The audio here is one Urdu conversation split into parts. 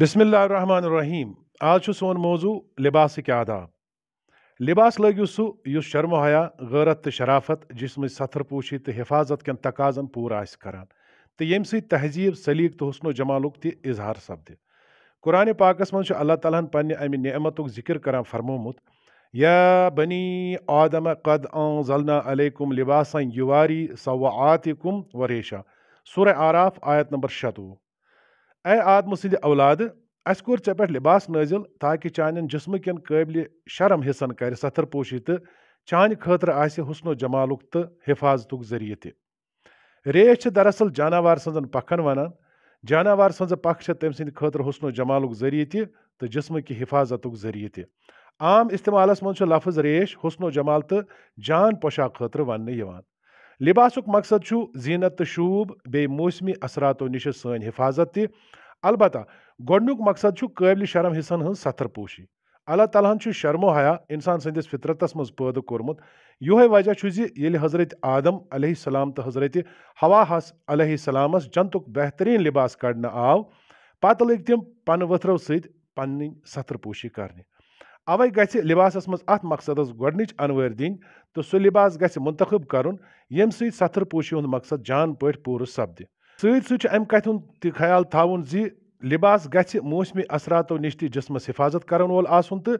بسم اللہ الرحمن الرحیم آج سون موضوع لباس کے آداب لباس لگو سہس شرم و حیا غیرت تو شرافت جسم ستھر پوشی تو حفاظت کن تقاضن پور سی تہذیب سلیق تو حسن و جمالک تہ اظہار سپد قرآن پاک منتھ اللہ تعالیٰ پنہ امہ نعمت ذکر کر فرمومت یا بنی آدم قد انزلنا علیکم لباسا یواری سوعاتکم وریشا سورہ آراف آیت نمبر شتوہ اے آدم سند اولاد اس لباس نازل تاکہ چان جسم کن قابل شرم حصن کر ستر پوشی تو چانہ خاطر حسن و جمالک تو حفاظت ذریعہ ریش دراصل جانور سن پنان جانور سخ تم ساطر حسن و جمال ذریعہ تہ جسم کی حفاظت ذریعہ تہ عام استعمال مز ریش حسن و جمال تو جان پوشاک خاطر ون لباسک مقصد زینت تو شوب موسمی اثراتو نش سن حفاظت البتہ گونییک مقصد قابل شرم حصن ہتر پوشی اللہ تعالیٰ شرم و حیا انسان سندس فطرتس مز کورمت یہ وجہ زیل حضرت آدم علیہ السلام تو حضرت ہس علیہ السلام جنتک بہترین لباس کڑنے آو پن وترو ست پن پوشی کرنے اوے لباسس منٛز مز مقصد گڈنچ انور دن تو سہ لباس منتخب سۭتۍ کرتر پوشی ہُنٛد مقصد جان پہ پور سپد ست خیال تھاوُن زِ لباس گھ موسمی اثراتو نش تہِ جسمس حفاظت کرن وول تہٕ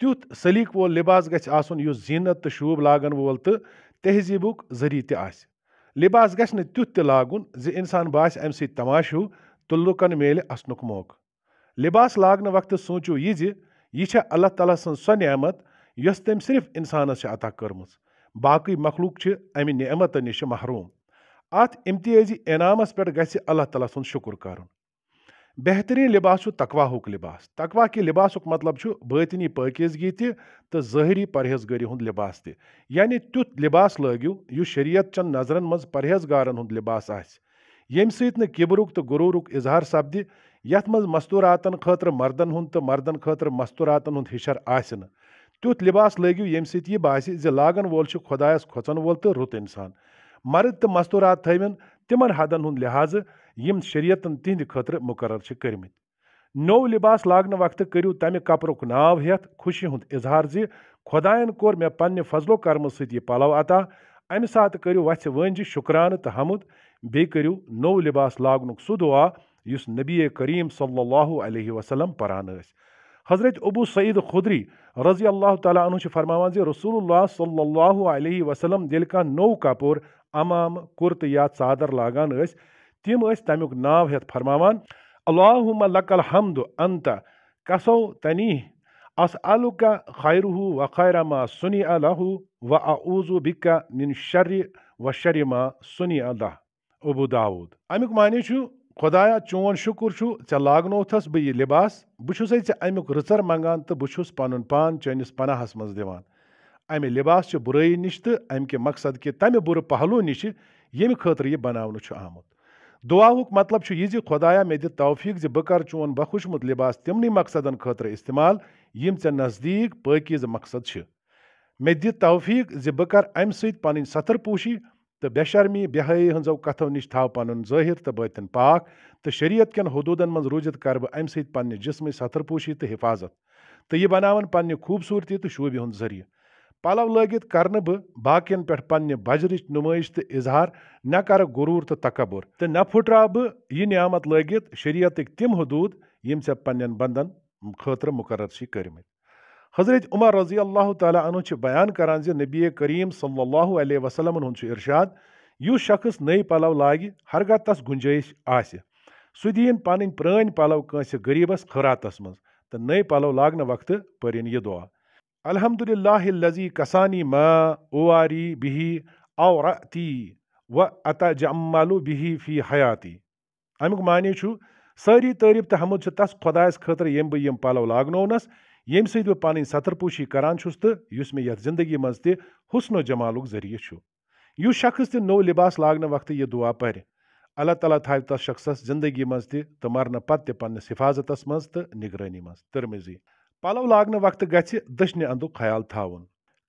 تیت سلیق وول لباس زیٖنت زینت شوب لاگن وول تو تہذیب ذریعہ تہ لباس لاگُن زِ انسان باس تماش ہیوٗ تو لکن مل اسنک موقع لباس لاگنے وقت سوٗنٛچِو یہ زِ یہ چھ سن سو نعمت اس تم صرف انسانس عطا کرم باقی مخلوق سے ام نعمت نش محروم ات امتی انعام پر اللہ تعالیٰ شکر کر بہترین لباس تقواہک لباس تقوا کے لباس مطلب بتنی پی تہری پرہیز گری ہند لباس تہ یعنی تیت لباس لگو یہ شریعت چن نظرن پرہیزگارن لباس یم سبرک تو غرورک اظہار سپد یتھ مز مستوراتن خاطر مردن ہند تو مردن خاطر مستوراتن ہند ہشر آسن تیت لباس لگو یم ست لاگ خدائس کھوان وول تو رت انسان مرد تو مستورات تھوین تم حدن ہند لحاظ یم شریعتن تہند خطر مقرر کرمت نو لباس لاگن وقت کرو تمہ کپر ہیت خوشی ہند اظہار زی خدائن کور مے پنہ فضل یہ پلو عطا امہ سات کرو شکرانہ تو حمد بیو نو لباس لاگنک سہ دعا یس نبی کریم صلی اللہ علیہ وسلم پران حضرت ابو سعید خدری رضی اللہ تعالیٰ عنہ فرما زی رسول اللہ صلی اللہ علیہ وسلم دل کا نو کپور امام کرت یا چادر لاگان اس تم اس ناو ہت فرماوان فرما لک الحمد انت کسو تنی اس خیرہ و خیر ما سنی الہ و اعوذ بک من شر و شر ما سنی الہ ابو داود امیک معنی چھو خدایا چون شکر چھُ ژےٚ لاگنوتھَس بہٕ یہِ لِباس بہٕ چھُسَے ژےٚ اَمیُک رٕژَر منٛگان تہٕ بہٕ چھُس پَنُن پان چٲنِس پَناہَس منٛز دِوان اَمہِ لِباس چہِ بُرٲیی نِش تہٕ اَمہِ کہِ مقصد کہِ تَمہِ بُرٕ پہلوٗ نِش ییٚمہِ خٲطرٕ یہِ بَناونہٕ چھُ آمُت دُعاہُک مطلب چھُ یہِ زِ خۄدایا مےٚ دِ توفیٖق زِ بہٕ کَرٕ چون بخوشمُت لِباس تِمنٕے مقصدَن خٲطرٕ استعمال یِم ژےٚ نزدیٖک پٲکیٖزٕ مقصد چھِ مےٚ دِ توفیٖق زِ بہٕ کَرٕ اَمہِ سۭتۍ پَنٕنۍ سَتھٕر پوٗشی تو بے شرمی بہائی ہنزو کتھو نش تھاو پانن ظاہر تو بہتن پاک تو شریعت کن حدودن منز روجت کرب ایم سید پاننے جسم سطر پوشی تو حفاظت تو یہ بناون پاننے خوبصورتی تو شوی بھی ہن ذریعہ پالاو لگیت کرنب باکین پیٹھ پاننے بجرش نمائش تو اظہار نہ کر گرور تو تکبر تو نہ پھٹرا بھی یہ نیامت لگیت شریعت اکتیم حدود یہ مسئلہ پاننے بندن خطر مقرد سی کرمیت حضرت عمر رضی اللہ تعالیٰ عنہ چھ بیان کران زی نبی کریم صلی اللہ علیہ وسلم ہن چھ ارشاد یو شخص نئی پلو لاگی ہرگاہ تس گنجائش گنجشہ سہ دین پن پہ پلو کنس غریبس خراتس مز تو نئی پلو لاگن وقت پرین یہ دعا الحمد للہ لذی کسانی ما اواری بحی اوراتی و اتا جمالو بہی فی حیاتی امیک معنی چھ ساری تعریف تو حمد تس خدائس خطر یم بہ یم پلو لاگنس ییٚمہِ سۭتۍ بہٕ یم سی کران چھُس تہٕ یُس مےٚ میں زندگی منٛز تہِ مہسن و جمالُک ذٔریعہٕ چھُ یُس شخص تہِ نوٚو لِباس لاگنہٕ وقتہٕ یہِ دعا پہ اللہ تعالیٰ تھاوِ تَتھ شخصی زندگی منٛز تہِ تہٕ مرنہٕ تہِ پتہ پنس منٛز تہٕ نگرٲنی منٛز ترمزی پلو وقتہٕ گژھِ دٔچھنہِ اند خیال تھاوُن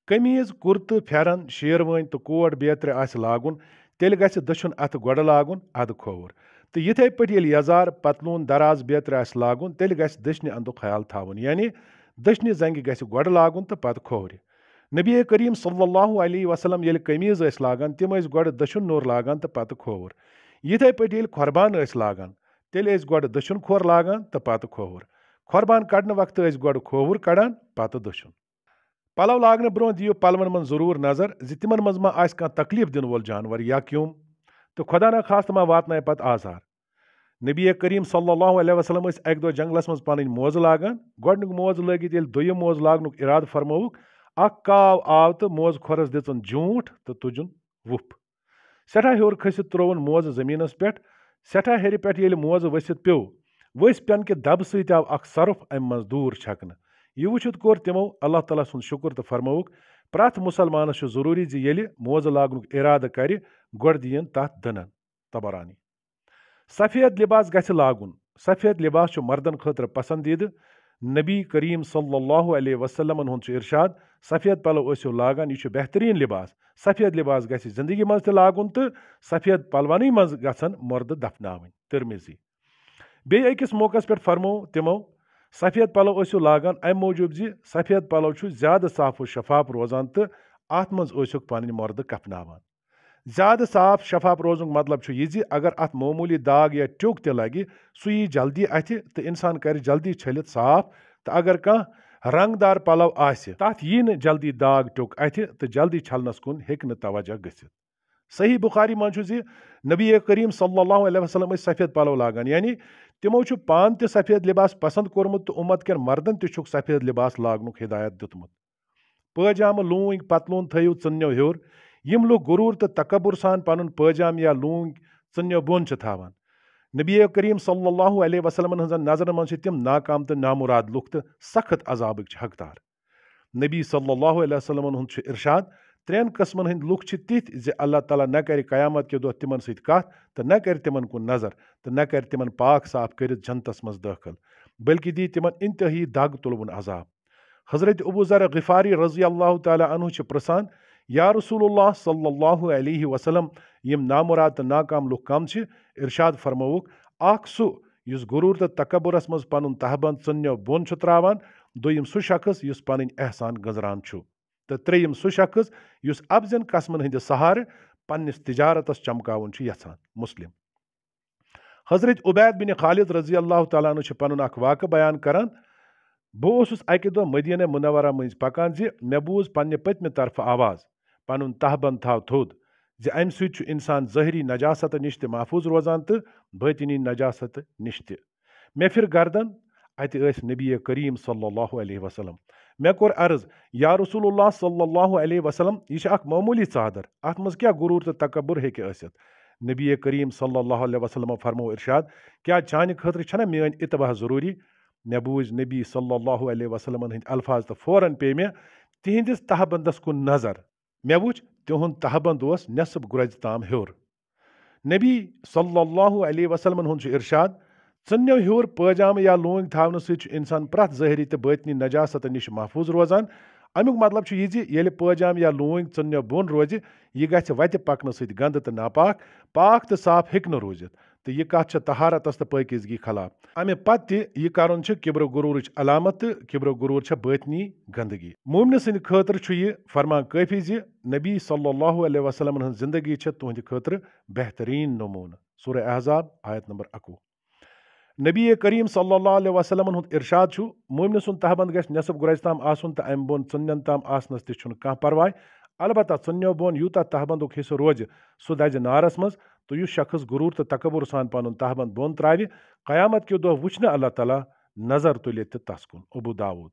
قمیٖض کُرتہٕ کرت شیروٲنۍ تہٕ کوٹ بیترِ آسہِ لاگُن تیٚلہِ گژھِ دٔچھُن بیت گۄڈٕ لاگُن گھن کھووُر تہٕ تو پٲٹھۍ ییٚلہِ یزار پتلوٗن دراز بیترِ آسہِ لاگُن تیٚلہِ گژھِ دٔچھنہِ گند خیال تھاوُن یعنی دٔچھنہِ زنٛگہِ گژھِ گۄڈٕ لاگُن تہٕ پتہٕ کھوورِ نبی کریٖم صلی اللہ علیہ وسلم ییٚلہِ قمیٖض ٲسۍ لاگان تِم ٲسۍ گۄڈٕ دٔچھُن نوٚر لاگان تہٕ پتہٕ کھوٚوُر یِتھَے پٲٹھۍ ییٚلہِ کھۄربان ٲسۍ لاگان تیٚلہِ ٲسۍ گۄڈٕ دٔچھُن کھۄر لاگان تہٕ پتہٕ کھوٚوُر کھۄربان کڑنہٕ وقتہٕ ٲسۍ گۄڈٕ کھوٚوُر کڑان پتہٕ دٔچھُن پلو لاگنہٕ برونٛہہ دِیِو پلوَن منٛز ضروٗر نظر زِ تِمن منٛز ما آسہِ کانٛہہ تکلیٖف دِنہٕ وول جانور یا کیوٚم تہٕ خۄدا نہ خاستہٕ ما واتنایہِ پتہٕ آزار نبی کریم صلی اللہ علیہ وسلم اس ایک دو جنگلس مز پانی موز لاگان گوڑن موز لگت دیل دوی موز لاغن کو اراد فرموک اک کاو آو تو موز خورس دیتن جونٹ تو تجن وپ سیٹھا ہیور کھسی تروون موز زمین اس پیٹ سیٹھا ہیری پیٹ یہ لی موز ویسیت پیو ویس پین کے دب سیتی آو اک سرف ایم مزدور چھکن یو وچود کور تیمو اللہ تعالیٰ سن شکر تو فرموک پرات مسلمان شو ضروری زی یہ لی موز لاغن کو اراد کری گوڑ دین تا دنن تبرانی سفید لباس گھاگن سفید لباس مردن خطر پسندیدہ نبی کریم صلی اللہ علیہ وسلم ارشاد سفید پلو ثو لاگان یہ بہتر لباس سفید لباس گھندگی من تاگن تو سفید پلون مز گ مرد دفن ترمزی بیس موقع فرمو تمو سفید پلو یسیو لاگان اموب زفید پلو شیاد صاف و شفاف روزان تو ات منسک پرد کپنان زیادہ صاف شفاف روزن مطلب یہ ات معمولی داغ یا ٹیگ سہ جلدی جلدی چھلت صاف تو اگر کان رنگ دار پلو آپ یہ جلدی داغ تو جلدی چھلنس کن ہوں توجہ گزت صحیح بخاری مان نبی کریم صلی اللہ علیہ وسلم سفید پلو لاگان یعنی تہ سفید لباس پسند کورمت تو امت کردن تک سفید لباس لاگن ہدایت لونگ پتلون تیو یو ہ یم لوگ غرور تو تکبر سان پن پاجام یا لونگ ژنو بون سے تا نبی کریم صلی اللہ علیہ وسلم نظر تم ناکام تو نامراد تو سخت عذاب حقدار نبی صلی اللہ علیہ وسلم ارشاد ترین قسم ہند تیت زی اللہ تعالیٰ نہ کر قیامت نہ سہر تمن کن نظر تو کر تمہ پاک صاف کتھ جنتس من داخل بلکہ دن انتہائی دگ تلون عذاب حضرت ابو ذر غفاری رضی اللہ تعالیٰ عنہ پرسان یا رسول اللہ صلی اللہ علیہ وسلم نامراد تو ناکام کم سے ارشاد فرموک اخ سہ تو تکبرس مز پن تہبند ثنی بن دم سہ شخص اس پن احسان گزران تو تریم سہ شخص اس افزن قسم ہندس سہار پنس تجارتس چمکا چیان مسلم حضرت عبید بن خالد رضی اللہ تعالیٰ عنہ پن اخ واقعہ بیان مدینہ منورہ مز پکانے بوز پنہ پتم طرف آواز پن تہبن تحبند تھ تھد زم سان ظہری نجاسہ نش تحفوظ روزان تو بطنی نجاستہ نش تے پھر گردن اتہ نبی کریم صلی اللہ علیہ وسلم مے یا رسول اللہ صلی اللہ علیہ وسلم یہ معمولی چادر ات من کیارور تقبر ہست نبی کریم صلی اللہ علیہ وسلم فرمو ارشاد کیا چانہ خطرہ میان اطباہ ضروری مے بوجھ نبی صلی اللہ علیہ وسلم ہند الفاظ تو فوراً پے مے تہندس تہبندس کن نظر مےٚ وٕچھ تِہُنٛد تہبنٛد اوس نٮ۪صٕب گُرَجہِ تام ہیوٚر نبی صلی اللہ علیہ وسلمن ہُنٛد چھُ اِرشاد ژٕنیو ہیوٚر پٲجامہٕ یا لونٛگ تھاونہٕ سۭتۍ چھُ اِنسان پرٛٮ۪تھ ظٲہری تہٕ بٲطنی نجاستن نِش محفوٗظ روزان اَمیُک مطلب چھُ یہِ زِ ییٚلہِ پٲجامہٕ یا لونٛگ ژٕنیو بۄن روزِ یہِ گژھِ وَتہِ پَکنہٕ سۭتۍ گنٛدٕ تہٕ ناپاک پاک تہٕ صاف ہیٚکہِ نہٕ روٗزِتھ تو یہ کات طارت پذگی خلاف امہ پہ یہ کرن قبر و گرور علامت تو کبر و گرور بی گندگی مومن سند خاطر یہ فرمان قفی نبی صلی اللہ علیہ علم زندگی تہ خطر بہتر نمونہ سورہ احزاب آیت نمبر اکو نبی کریم صلی اللہ علیہ وسلم ارشاد موہم سحبند گھر نصف گرز تم آس چھُنہٕ کانٛہہ پروائے البتہ ثو یوٗتاہ تحب حصہ روزِ سُہ دَزِ نارس منٛز تو یہ شخص غرور تو تکبر سان پن تحبند بن ترا قیامت کہ و اللہ تعالیٰ نظر تلتھ تو تس کن ابو داود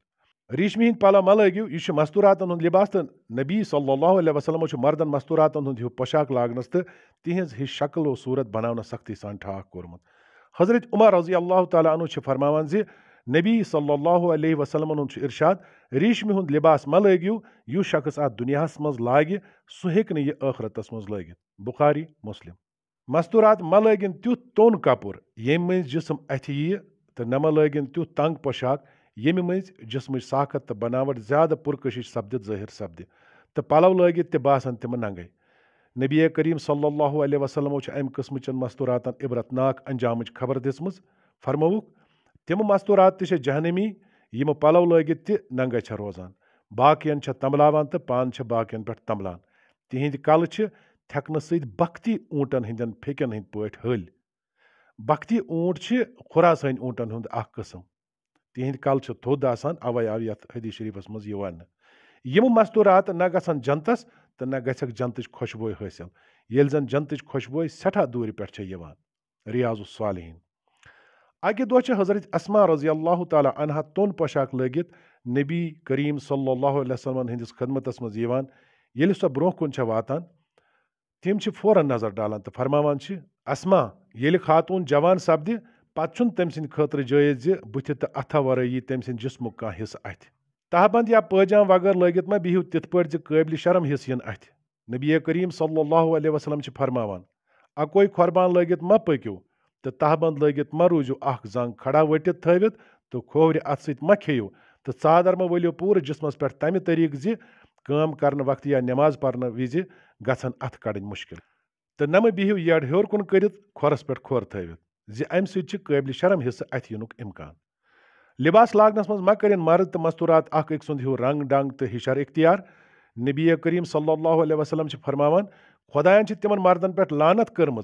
ریشمی ہند پلو مہ لو یہ مستوراتن لباس تو نبی صلی اللہ علیہ وسلموں مردن مستوراتن ہوں پوشاک لاگنس تو تہن ہی شکل و صورت بنانا سختی سان ٹھاک کورمت حضرت عمر رضی اللہ تعالیٰ عنہ فرماوان فرما نبی صلی اللہ علیہ وسلم ارشاد ریشم لباس مہ لو یو شخص ات دنیا من لاگ سہ ہخرتس من لخاری مسلم مستورات مہ کَپُر ییٚمہِ تون کپر یم مز جسم نہ مہ تیُتھ تنٛگ تنگ پوشاک مز جسم ساخت تو زیادٕ زیادہ پورکشی سپد ظاہر سپد تو پلو تہِ باسن تم ننٛگَے نبی کریم صلی اللہ علیہ وسلموں امہ قسم چن مستوراتن عبرت ناک انجام خبر تہِ تم مستورات یِمہٕ یہ پلو تہِ ننٛگَے چھےٚ روزان پانہٕ تملان تو پانچ باقی تِہِنٛدۍ کَلہٕ کل تھیکنہٕ سۭتۍ بختی اونٛٹَن ہٕنٛدٮ۪ن پھیٚکٮ۪ن ہٕنٛدۍ پٲٹھۍ ۂلۍ بختی اونٛٹ چھِ خُراسٲنۍ اونٛٹَن ہُنٛد اَکھ قٕسٕم تِہِنٛدۍ کَل چھِ تھوٚد آسان اَوَے آو یَتھ حدیٖث شریٖفَس منٛز یہِ نہٕ یِم مستوٗرات نہ گژھن جنتَس تہٕ نہ گژھٮ۪کھ جنتٕچ خۄشبوے حٲصِل ییٚلہِ زَن جنتٕچ خۄشبوے سٮ۪ٹھاہ دوٗرِ پٮ۪ٹھ چھےٚ یِوان رِیاض الصالحیٖن اَکہِ دۄہ چھِ حضرت اسما رضی اللہ تعالیٰ عنہا توٚن پۄشاک لٲگِتھ نبی کریٖم صلی اللہ علیہ وسلمَن ہِنٛدِس خدمتَس منٛز یِوان ییٚلہِ سۄ برونٛہہ کُن چھےٚ واتان تم फोरन नजर डालान तो फरमान असमा ये खातून जवान सपदि पत् तम सद खतर जयज ज बुथ तो अथा वर यी तम सद जिसमुक कह हिस्स अथ तहबंद या पजाम वगर लगत मा बिहू तिथ पे जबिल शर्म हिस्स यन अथ नबी करीम सल्लल्लाहु वसलम फरमान अकोई खोरबान लगत मा पको तो तहबंद लगत मा रूजो अख जंग खड़ा वटित थवित तो खोवर अत सत मा खेव तो चादर मा वलियो पूरे जिसमस पे तमि तरीक जम कर वक्त या नमाज पढ़ने वजह گھن ات کڑ مشکل تو نمہ یڑ ہور کن کر تھوت زمل شرم حصہ ات ان امکان لباس لاگنس مز مہن مرد تو مستورات اخت سیو رنگ ڈنگ تو حشر اختیار نبی کریم صلی اللہ علیہ وسلم فرمان خدائین تم مردن لانت کرم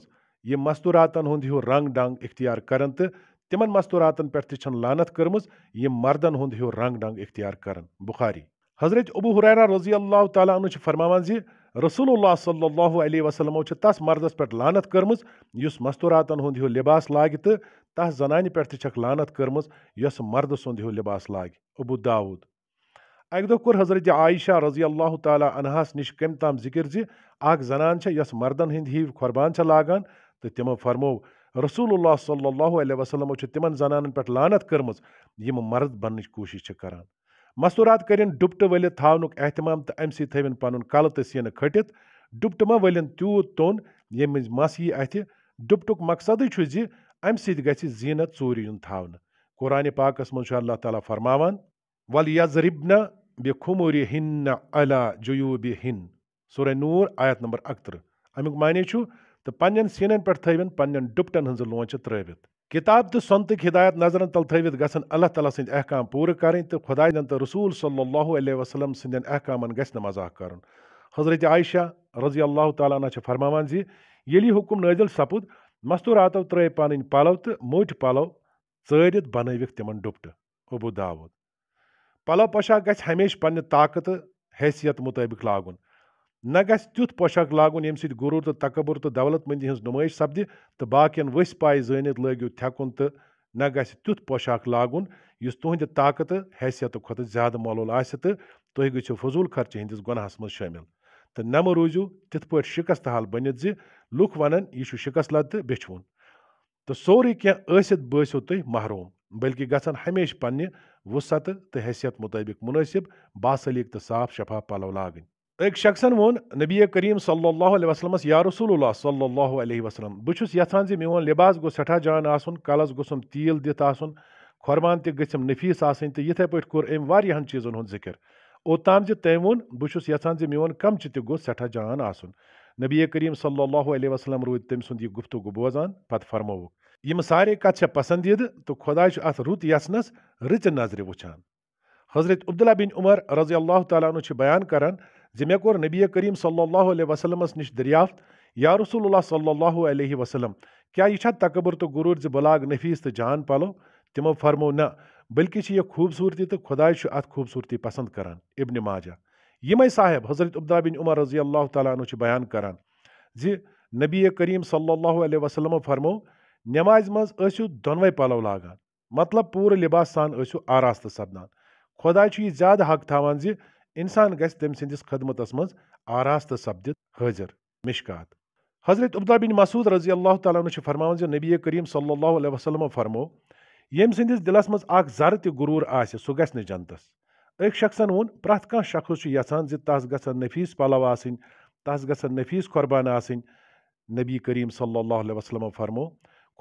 مستوراتن ہیو رنگ ڈنگ اختیار کران تو تم مستوراتن تن لانت کرم مردن ہیو رنگ ڈنگ اختیار کر بخاری حضرت ابو حریرا رضی اللہ تعالیٰ عنہ فرماوان جی رسول اللہ صلی اللہ علیہ وسلم تس مردس پہ لانت کرم اس مستوراتن ہند ہیو لباس لاگ تو تس زنانہ تک لانت کرم یس مرد سند ہیو لباس لاگ ابو داود دہ کور حضرت عائشہ رضی اللہ تعالیٰ عنہس نش کم تام ذکر زی زنان یس مردن ہند ہی قربان لاگان تو تمو فرمو رسول اللہ صلی اللہ علیہ صموں تمن کرمز کرم مرد بننچ کوشش کران مستورات کرن کرپٹن احتمام تو ام سن کل تو سین کھٹت ڈپٹ مہ ین تیوت ڈُپٹُک مقصدٕے چھُ زِ اَمہِ سۭتۍ گژھِ زیٖنت ژوٗرِ یُن تھاونہٕ قرآنہِ پاکَس منٛز چھُ اللہ تعالیٰ فرما ول بے زربنہ بہ کھمور الا ہِن سورہ نوٗر آیت نمبر اَمیُک معنی چھُ تو پن سین پھوین ڈپٹن ہز تروت کتاب تو سنتک ہدایت نظرن تل تھوت اللہ تعالیٰ احکام پور کریں تو خدا رسول صلی اللہ علیہ وسلم سندین احکامن گھس مذاق مذاک کر حضرت عائشہ رضی اللہ تعالیٰ عنہ فرما حکم نازل سپد مستوراتو تر پن پلو تو موٹ پلو ثرت بنوک تم ڈپٹہ ابو داود پلو پوشاک گھس ہمیشہ پنہ طاقت حیثیت مطابق لاگن نہ گژھِ تیُتھ پوشاک لاگُن ییٚمہِ سۭتۍ یم تہٕ تقبر تہٕ دولت مندی ہٕنٛز نمائش سپدِ تہٕ باقی ؤسۍ پائے زٲنِتھ لٲگِو تھٮ۪کُن تہٕ نہ گژھِ تیُتھ پوشاک گوشک لاگن اس تاکت حیثیت کتہ زیادہ معلول تو تھی گھوضول خرچہ ہندس گناہس من شامل تو روٗزِو تِتھ پٲٹھۍ شِکست حال بٔنِتھ زِ لُکھ یہِ چھُ شِکست لد تہٕ بیٚچھوُن تہٕ سورُے کینٛہہ ٲسِتھ بٲسِو تُہۍ محروٗم بٔلکہِ گژھن ہمیشہ پنہ وسط تہٕ حیثیت مُطٲبِق مُنٲسِب باصلیق تہٕ صاف شفاف پَلو لاگٕنۍ ایک شخص وون نبی کریم صلی اللہ علیہ وسلمس یا رسول اللہ صلی اللہ علیہ وسلم بہس یھان زی لباس گو سٹھا جان آسن کلس گوسم تیل دت دن تہ تسم نفیس آسن آن پہ کم چیزن چیز ذکر اوتان زی تم وسان کہ ممچہ سٹھا جان نبی کریم صلی اللہ علیہ وسلم رو تم سند یہ گفتگو بوزان پہ فرموک سارے پسندید تو خدا رت یسنس رچ نظر وچان حضرت عبداللہ بن عمر رضی اللہ تعالیٰ بیان کران زِ مےٚ کوٚر نبی کریٖم صلی اللہ علیہ وسلمَس نِش دٔریافت یا رسول اللہ صلی اللہ علیہ وسلم کیٛاہ یہِ چھا تکبُر تہٕ غروٗر زِ بہٕ لاگہٕ نفیٖس تہٕ جان پَلو تِمو فرمو نہ بٔلکہِ چھِ یہِ خوٗبصوٗرتی تہٕ خۄداے چھُ اَتھ خوٗبصوٗرتی پسنٛد کران اِبنِ ماجہ یِمَے صاحب حضرت عبداللہ بِن عمر رضی اللہ تعالیٰ عنہ چھِ بیان کران زِ نبی کریٖم صلی اللہ علیہ وسلمو فرمو نٮ۪مازِ منٛز ٲسِو دۄنوَے پَلو لاگان مطلب پوٗرٕ لِباس سان ٲسِو آراستہٕ سَپدان خۄداے چھُ یہِ زیادٕ حق تھاوان زِ انسان گژھِ تٔمۍ سٕنٛدِس خدمتس منٛز آراستہٕ سپدِتھ حٲضِر مشکات حضرت عبدال بن مسعود رضی اللہ تعالیٰ عنہ چھِ فرماوان زِ نبی کریم صلی اللہ علیہ وسلم فرمو ییٚمۍ سٕنٛدِس دِلس منٛز اکھ زرٕ تہِ غروٗر آسہِ سُہ گژھِ نہٕ جنتس أکۍ شخصن ووٚن پرٛٮ۪تھ کانٛہہ شخص چھُ یژھان زِ تس گژھن نفیٖس پلو آسٕنۍ تس گژھن نفیٖس قۄربان آسٕنۍ نبی کریم صلی اللہ علیہ وسلم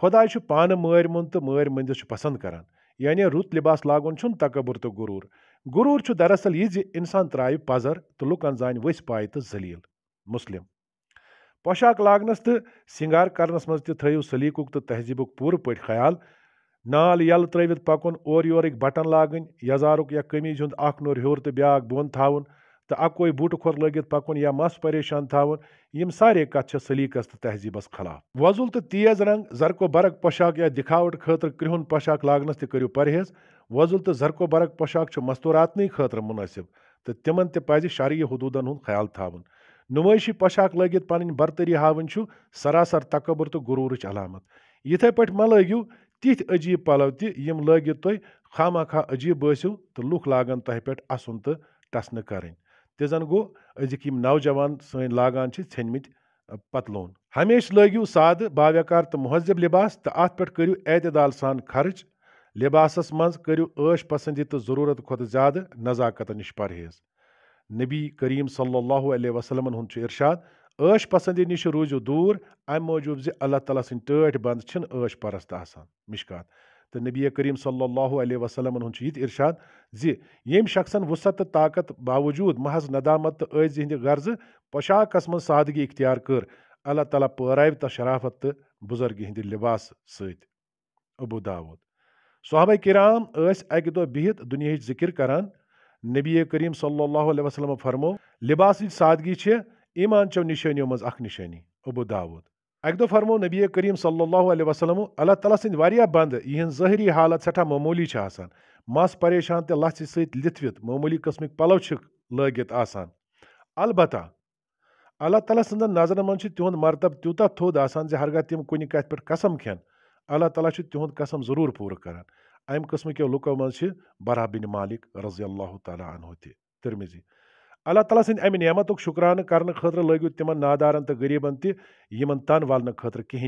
خۄداے چھُ پانہٕ مٲرۍ مر تہٕ مٲرۍ مٔنٛدِس چھُ پسنٛد کران یعنی رُت لِباس لاگُن چھُنہٕ تکبُر تہٕ غروٗر غرور چھ دراصل یہ انسان ترا پزر تو لکن زان ورس پائی تو زلی مسلم پوشاک لاگنس تو سنگار کرناس مز تیو سلیق تو تہذیب پور پہ خیال نال یل تروت پکن اوری یورک بٹن لاگن یزارک یا قمیض ہند اخ نور ہور بیاا بن تا تو اکوے بوٹ کھور لگت پکن یا مس پریشان تھوان سارے کت چی سلیقس تو تہذیبس خلاف وزل تو تیز رنگ برق پوشاک یا دکھاوٹ خاطر کرہن پوشاک لاگنس کرو پرہیز وزل تو زرکوبرک پوشاک مستوراتنی خاطر مناسب تو تم تز شرعی حدودن خیال تھو نمائشی پوشاک لگت پن برتری چھ سراسر تکبر تو غرور علامت تھے پا مگو تھی عجیب پلو تہ لو تھی خا ماہ عجیب بسو تو لکھ لاگن تہ اَسُن تو ٹسنہ کریں تہِ زَن گوٚو أزِکۍ یِم نوجوان سٲنۍ لاگان چھِ ژھیٚنمٕتۍ پتلوٗن ہمیشہٕ لٲگِو سادٕ باوقار تہٕ مہذب لِباس تہٕ اَتھ پٮ۪ٹھ کٔرِو اعتدال سان خرٕچ لِباسَس منٛز کٔرِو عٲش پَسنٛدی تہٕ ضروٗرت کھۄتہٕ زیادٕ نزاکتہٕ نِش پرہیز نبی کریٖم صلی اللہ علیہ وسلمن ہُنٛد چھُ اِرشاد عٲش پَسنٛدی نِش روٗزِو دوٗر اَمہِ موٗجوٗب زِ اللہ تعالیٰ سٕنٛدۍ ٹٲٹھۍ بنٛد چھِنہٕ عٲش پرست آسان مِشکات تو نبی کریم صلی اللہ علیہ وسلم یہ ارشاد زم شخصن وسعت طاقت باوجود محض ندامت تو عزہ پشاک سادگی اختیار کر اللہ تعالیٰ تعالی پہ شرافت تو بزرگ ہند لباس ستو داود صحابۂ کرام اک دہ بہت دن ذکر کران نبی کریم صلی اللہ علیہ وسلم فرمو لباس سادگی ایمان چو نشانی من اخ نشنی ابو داود دہ فرمو نبی کریم صلی اللہ علیہ وسلم اللہ تعالیٰ سند سیا بند یہ ظہری حالت سٹھا معمولی آسان مس پریشان تو لچھ ست لتوت معمولی قسمک پلو لگت آسان البتہ اللہ تعالیٰ سن نظر من تہد مرتب تیوہت تھد آرگت تم کن قسم کن اللہ تعالیٰ تہد قسم ضرور پور کر ام قسم کے لکو مزہ بن مالک رضی اللہ تعالیٰ عنہ ترمزی اللہ تعالیٰ سم نعمت شکرانہ کراف لو تم نادارن تو غریب تم ولنے خطر کہہ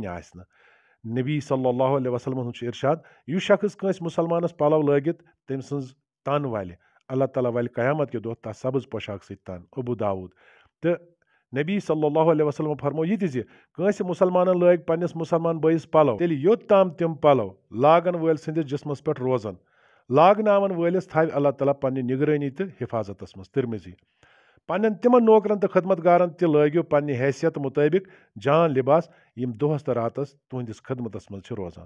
نبی صلی اللہ علیہ وسلم ارشاد یہ شخص کنس مسلمان پلو لگ تم سن تن وال اللہ تعالیٰ وال قیامت کے دہ تس سبز پوشاک تن ابو داود تو نبی صلی اللہ علیہ وسلم فرمو یہ تنس مسلمان لگ پسلمان بلو تھیل یوتام تم پلو لاگن ول سسمس روزان لاگن وٲلِس تھاوِ اللہ تعالیٰ پنہ نگرنی تو حفاظت مس ترمزی پن تم نوکرن خدمت گارن تاگو پنہ حیثیت مطابق جان لباس دہس تو راتس منٛز خدمت روزان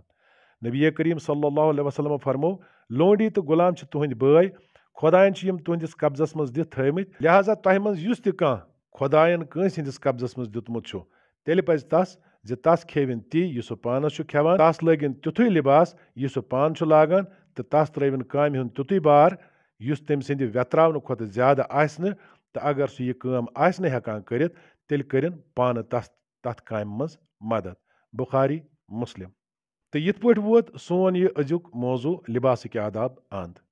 نبی کریم صلی اللہ علیہ وسلم فرمو لونڈی تو غلام تہند یُس تہِ کانٛہہ قبضہ کٲنٛسہِ ہِنٛدِس تہن منٛز دیُتمُت کنس ہندس قبضہ من زِ زس کھیٚوِن تی سو پانس لٲگِن تیُتھُے تیتھ لباس یہ پانہٕ پان لاگان تو تس تروین کا تیت بار اس تم سونے کتہ آگر سیکھ ترین پانے تس تامہ مدد بخاری مسلم تو یہ پی ووت سون یہ ازی موضوع لباسک آداب اند